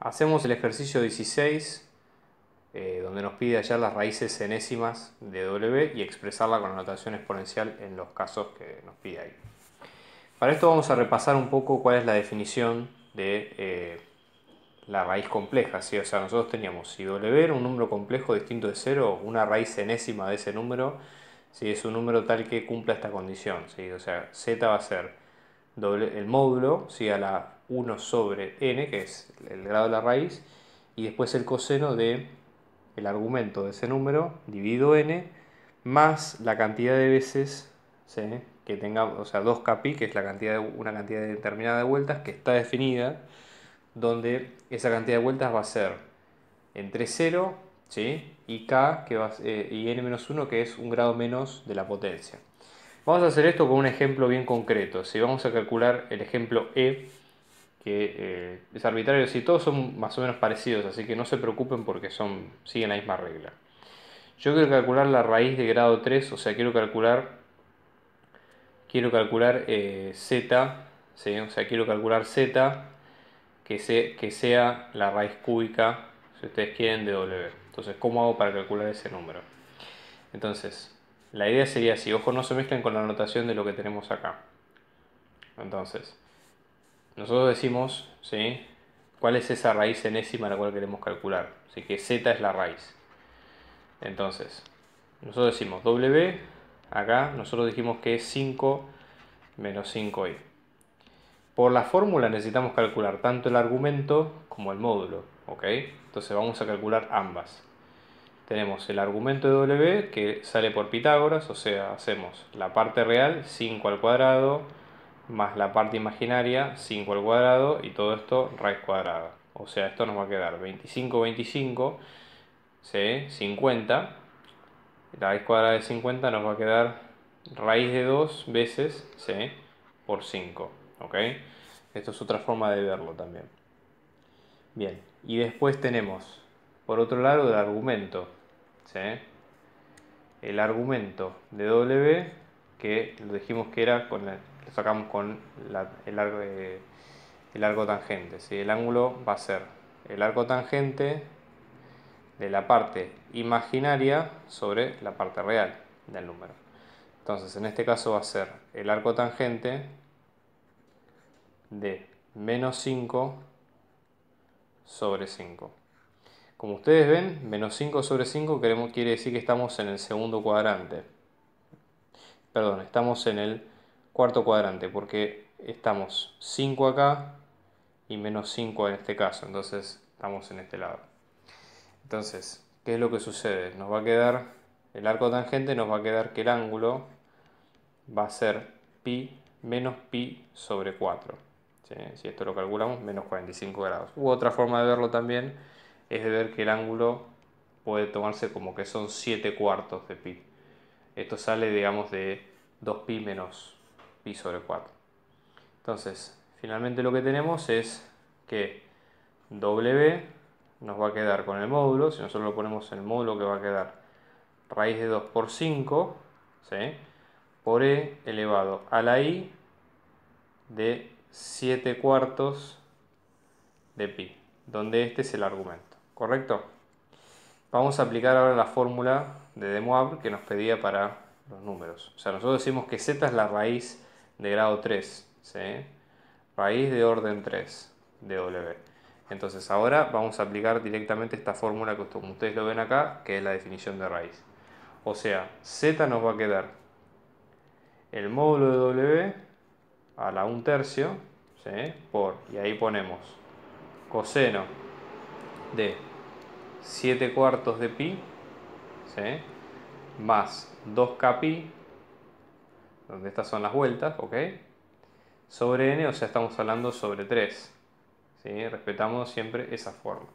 Hacemos el ejercicio 16, eh, donde nos pide hallar las raíces enésimas de W y expresarla con notación exponencial en los casos que nos pide ahí. Para esto vamos a repasar un poco cuál es la definición de eh, la raíz compleja. ¿sí? O sea, nosotros teníamos si W era un número complejo distinto de 0, una raíz enésima de ese número si es un número tal que cumpla esta condición. ¿sí? O sea, z va a ser doble, el módulo si a la 1 sobre n, que es el grado de la raíz, y después el coseno de el argumento de ese número, dividido n, más la cantidad de veces que tenga, o sea, 2 capi, que es la cantidad de, una cantidad determinada de vueltas que está definida, donde esa cantidad de vueltas va a ser entre 0 y k, que va, eh, y n-1, que es un grado menos de la potencia. Vamos a hacer esto con un ejemplo bien concreto. Si vamos a calcular el ejemplo E, que eh, es arbitrario. Si todos son más o menos parecidos, así que no se preocupen porque son, siguen la misma regla. Yo quiero calcular la raíz de grado 3, o sea, quiero calcular quiero calcular eh, z, o sea, quiero calcular z que, que sea la raíz cúbica, si ustedes quieren, de w. Entonces, ¿cómo hago para calcular ese número? Entonces, la idea sería así, ojo, no se mezclen con la notación de lo que tenemos acá. Entonces, nosotros decimos cuál es esa raíz enésima la cual queremos calcular. Así que z es la raíz. Entonces, nosotros decimos w, acá nosotros dijimos que es 5 menos 5i. Por la fórmula necesitamos calcular tanto el argumento como el módulo. ¿ok? Entonces vamos a calcular ambas. Tenemos el argumento de w que sale por Pitágoras, o sea, hacemos la parte real, 5 al cuadrado más la parte imaginaria 5 al cuadrado y todo esto raíz cuadrada. O sea, esto nos va a quedar 25, 25, 50. La raíz cuadrada de 50 nos va a quedar raíz de 2 veces C por 5. ¿ok? Esto es otra forma de verlo también. Bien, y después tenemos, por otro lado, el argumento. El argumento de W, que lo dijimos que era con la, sacamos con el, arco, el tangente. El ángulo va a ser el arco tangente de la parte imaginaria sobre la parte real del número. Entonces, en este caso va a ser el arco tangente de menos 5 sobre 5. Como ustedes ven, menos 5 sobre 5 quiere decir que estamos en el segundo cuadrante. Perdón, estamos en el cuarto cuadrante, porque estamos 5 acá y menos 5 en este caso, entonces estamos en este lado. Entonces, ¿qué es lo que sucede? Nos va a quedar, el arco tangente nos va a quedar que el ángulo va a ser pi menos pi sobre 4. Si esto lo calculamos, menos 45 grados. U otra forma de verlo también es de ver que el ángulo puede tomarse como que son 7 cuartos de pi. Esto sale, digamos, de 2pi menos sobre 4. Entonces, finalmente lo que tenemos es que W nos va a quedar con el módulo, si nosotros lo ponemos en el módulo que va a quedar raíz de 2 por 5, por E elevado a la I de 7 cuartos de pi, donde este es el argumento, ¿correcto? Vamos a aplicar ahora la fórmula de De Moivre que nos pedía para los números. O sea, nosotros decimos que z es la raíz de grado 3, ¿sí? raíz de orden 3 de W. Entonces ahora vamos a aplicar directamente esta fórmula que ustedes lo ven acá, que es la definición de raíz. O sea, z nos va a quedar el módulo de W a la 1 tercio ¿sí? por, y ahí ponemos coseno de 7 cuartos de pi ¿sí? más 2k donde estas son las vueltas, ¿ok? Sobre n, o sea, estamos hablando sobre 3. ¿sí? Respetamos siempre esa forma.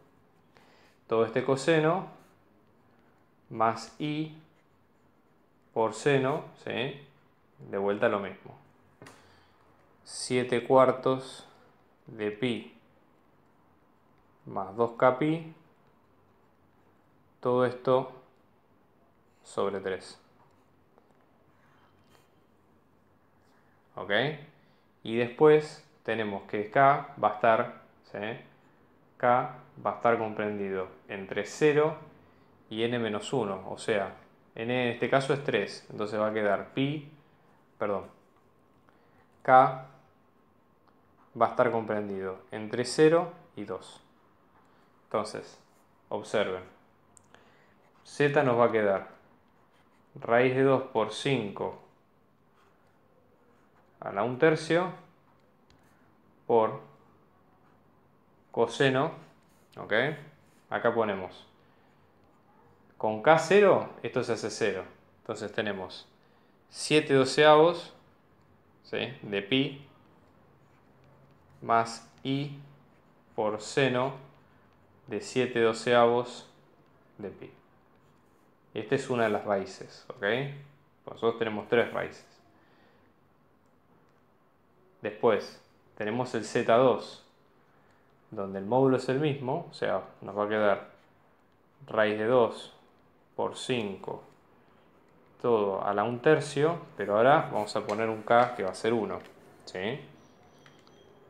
Todo este coseno más i por seno, de vuelta lo mismo. 7 cuartos de pi más 2k todo esto sobre 3. Y después tenemos que K va a estar, ¿sí? K va a estar comprendido entre 0 y n-1, o sea, n en este caso es 3, entonces va a quedar pi, perdón, K va a estar comprendido entre 0 y 2. Entonces, observen, z nos va a quedar raíz de 2 por 5 a la 1 tercio por coseno, ¿ok? Acá ponemos, con K0 esto se hace 0, entonces tenemos 7 doceavos de pi más i por seno de 7 doceavos de pi. Esta es una de las raíces, ¿ok? Pues nosotros tenemos tres raíces. Después tenemos el Z2, donde el módulo es el mismo, o sea, nos va a quedar raíz de 2 por 5, todo a la 1 tercio, pero ahora vamos a poner un K que va a ser 1.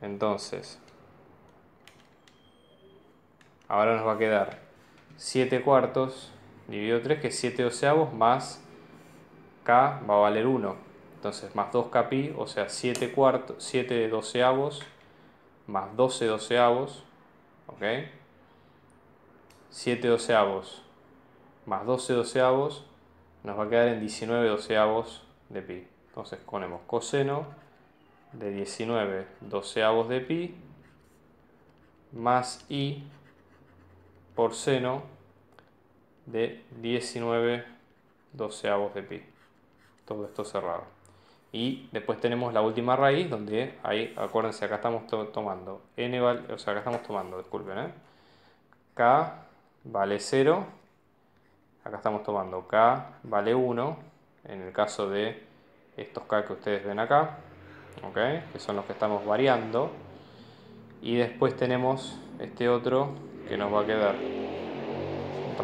Entonces, ahora nos va a quedar 7 cuartos dividido 3, que es 7 doceavos, más K va a valer 1. Entonces, más 2 kpi o sea, 7, de 7 doceavos, más 12 doceavos, ¿ok? 7 doceavos más 12 doceavos nos va a quedar en 19 doceavos de pi. Entonces, ponemos coseno de 19 doceavos de pi más i por seno de 19 doceavos de pi. Todo esto cerrado. Y después tenemos la última raíz donde ahí, acuérdense, acá estamos tomando n, vale o sea, acá estamos tomando, disculpen, ¿eh? k vale 0, acá estamos tomando k vale 1, en el caso de estos k que ustedes ven acá, ¿okay? que son los que estamos variando, y después tenemos este otro que nos va a quedar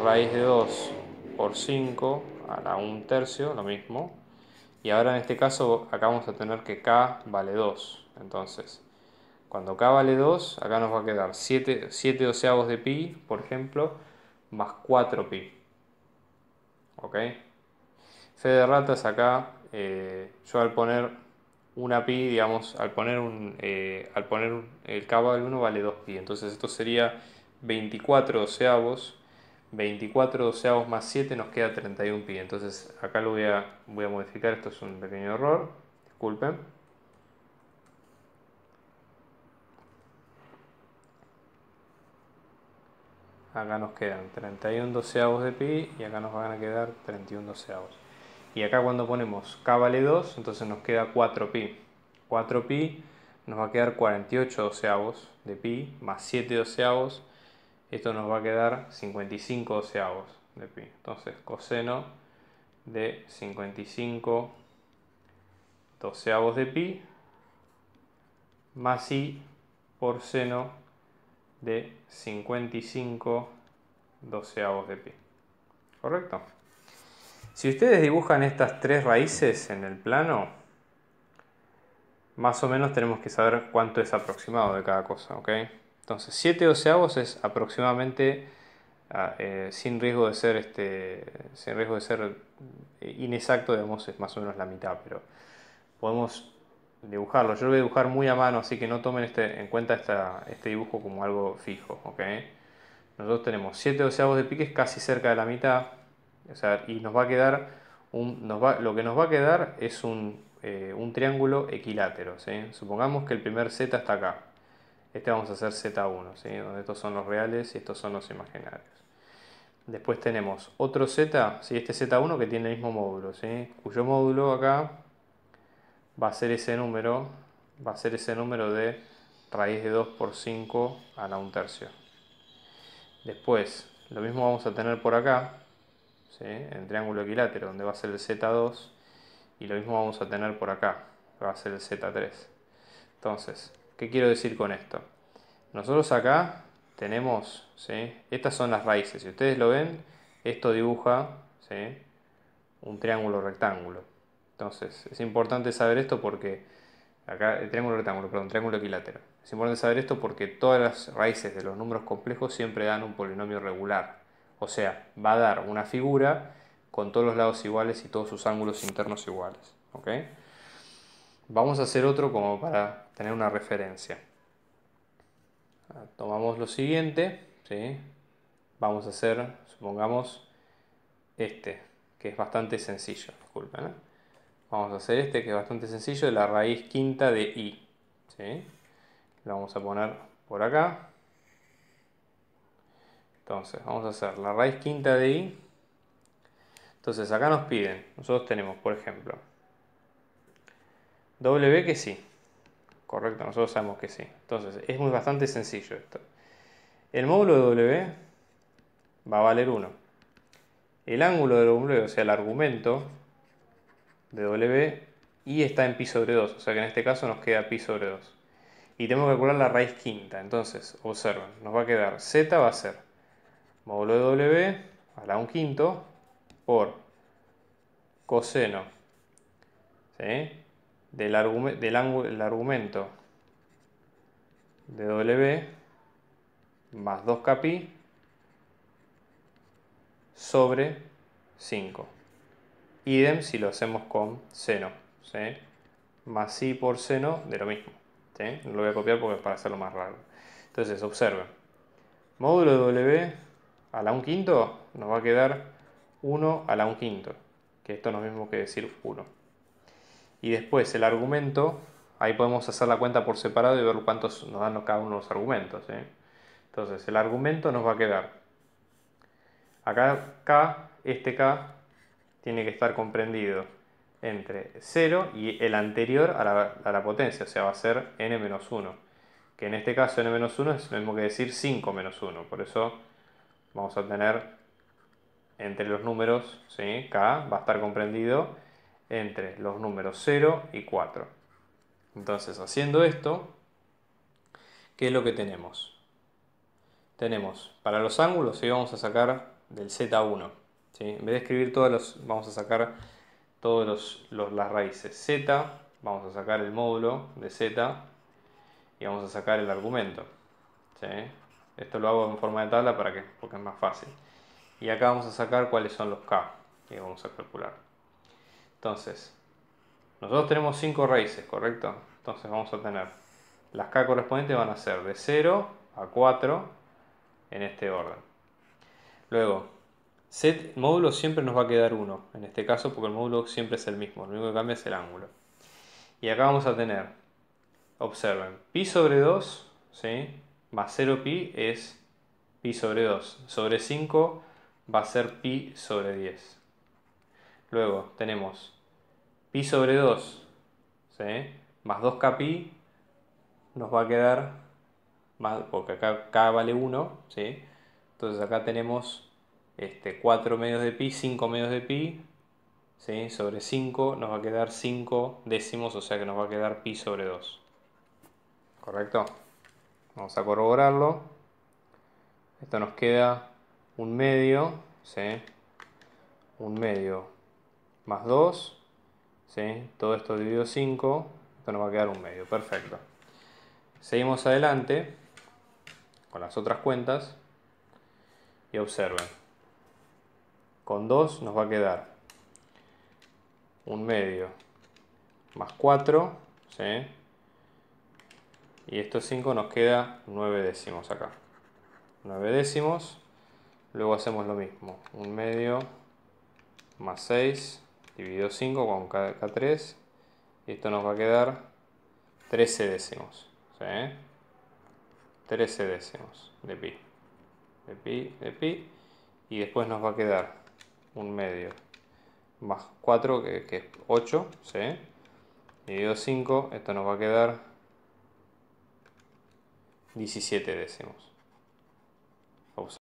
raíz de 2 por 5 a la 1 tercio, lo mismo, y ahora en este caso acá vamos a tener que k vale 2. Entonces, cuando k vale 2, acá nos va a quedar 7, 7 doceavos de pi, por ejemplo, más 4 pi. ¿Ok? Fe de ratas acá, eh, yo al poner una pi, digamos, al poner, eh, al poner el k vale 1 vale 2 pi. Entonces esto sería 24 doceavos 24 doceavos más 7 nos queda 31 pi. Entonces acá lo voy a, voy a modificar, esto es un pequeño error, disculpen. Acá nos quedan 31 doceavos de pi y acá nos van a quedar 31 doceavos. Y acá cuando ponemos k vale 2, entonces nos queda 4 pi. 4 pi nos va a quedar 48 doceavos de pi más 7 doceavos esto nos va a quedar 55 doceavos de pi. Entonces, coseno de 55 doceavos de pi más i por seno de 55 doceavos de pi. ¿Correcto? Si ustedes dibujan estas tres raíces en el plano, más o menos tenemos que saber cuánto es aproximado de cada cosa, ¿ok? Entonces, 7 doceavos es aproximadamente, ah, eh, sin riesgo de ser este, sin riesgo de ser inexacto, digamos, es más o menos la mitad, pero podemos dibujarlo. Yo lo voy a dibujar muy a mano, así que no tomen este, en cuenta esta, este dibujo como algo fijo, Nosotros tenemos 7 doceavos de piques casi cerca de la mitad, y nos va a quedar, un, lo que nos va a quedar es eh, un, triángulo equilátero, ¿sí? Supongamos que el primer Z está acá este vamos a hacer Z1, donde estos son los reales y estos son los imaginarios. Después tenemos otro Z, ¿sí? este Z1 que tiene el mismo módulo, cuyo módulo acá va a ser ese número, va a ser ese número de raíz de 2 por 5 a la 1 tercio. Después, lo mismo vamos a tener por acá, en el triángulo equilátero, donde va a ser el Z2, y lo mismo vamos a tener por acá, que va a ser el Z3. Entonces, ¿Qué quiero decir con esto? Nosotros acá tenemos, estas son las raíces, si ustedes lo ven, esto dibuja un triángulo rectángulo. Entonces, es importante saber esto porque, acá, el triángulo rectángulo, perdón, triángulo equilátero. Es importante saber esto porque todas las raíces de los números complejos siempre dan un polinomio regular. O sea, va a dar una figura con todos los lados iguales y todos sus ángulos internos iguales. ¿okay? Vamos a hacer otro como para tener una referencia. Tomamos lo siguiente, ¿sí? vamos a hacer, supongamos, este, que es bastante sencillo, Vamos a hacer este que es bastante sencillo, de la raíz quinta de i. ¿sí? Lo vamos a poner por acá. Entonces, vamos a hacer la raíz quinta de i. Entonces, acá nos piden, nosotros tenemos, por ejemplo, W que sí. Correcto, nosotros sabemos que sí. Entonces, es muy bastante sencillo esto. El módulo de W va a valer 1. El ángulo de W, o sea, el argumento de W, y está en pi sobre 2, o sea que en este caso nos queda pi sobre 2. Y tenemos que calcular la raíz quinta, entonces, observen, nos va a quedar z va a ser módulo de W a la 1 quinto por coseno ¿sí? del, argumento, del el argumento de W más 2 kpi sobre 5. Idem si lo hacemos con seno, más i por seno de lo mismo. No lo voy a copiar porque es para hacerlo más raro. Entonces, observen. Módulo de W a la 1 quinto nos va a quedar 1 a la 1 quinto, que esto no es lo mismo que decir 1. Y después el argumento, ahí podemos hacer la cuenta por separado y ver cuántos nos dan cada uno los argumentos. Entonces, el argumento nos va a quedar. Acá K, este K, tiene que estar comprendido entre 0 y el anterior a la, potencia, o sea, va a ser n-1, que en este caso n-1 es lo mismo que decir 5 menos 1, por eso vamos a tener entre los números, K va a estar comprendido entre los números 0 y 4. Entonces, haciendo esto, ¿qué es lo que tenemos? Tenemos, para los ángulos, si vamos a sacar del Z1. En vez de escribir todos vamos a sacar todas los, las raíces. Z, vamos a sacar el módulo de Z y vamos a sacar el argumento. Esto lo hago en forma de tabla para que, porque es más fácil. Y acá vamos a sacar cuáles son los K que vamos a calcular. Entonces, nosotros tenemos 5 raíces, ¿correcto? Entonces vamos a tener, las k correspondientes van a ser de 0 a 4 en este orden. Luego, set módulo siempre nos va a quedar 1, en este caso porque el módulo siempre es el mismo, lo único que cambia es el ángulo. Y acá vamos a tener, observen, pi sobre 2, ¿sí? más 0 pi es pi sobre 2, sobre 5 va a ser pi sobre 10. Luego tenemos pi sobre 2 más 2k pi nos va a quedar, más, porque acá k vale 1, entonces acá tenemos este, 4 medios de pi, 5 medios de pi, sobre 5 nos va a quedar 5 décimos, o sea que nos va a quedar pi sobre 2. ¿Correcto? Vamos a corroborarlo. Esto nos queda un medio, ¿sí? un medio más 2, ¿sí? todo esto dividido 5, esto nos va a quedar un medio, perfecto. Seguimos adelante con las otras cuentas y observen, con 2 nos va a quedar un medio más 4, ¿sí? y estos 5 nos queda 9 décimos acá. 9 décimos, luego hacemos lo mismo, un medio más 6 dividido 5 con K3 y esto nos va a quedar 13 décimos. ¿sí? 13 décimos de pi. De pi, de pi. Y después nos va a quedar un medio más 4, que, que es 8, ¿sí? dividido 5, esto nos va a quedar 17 décimos.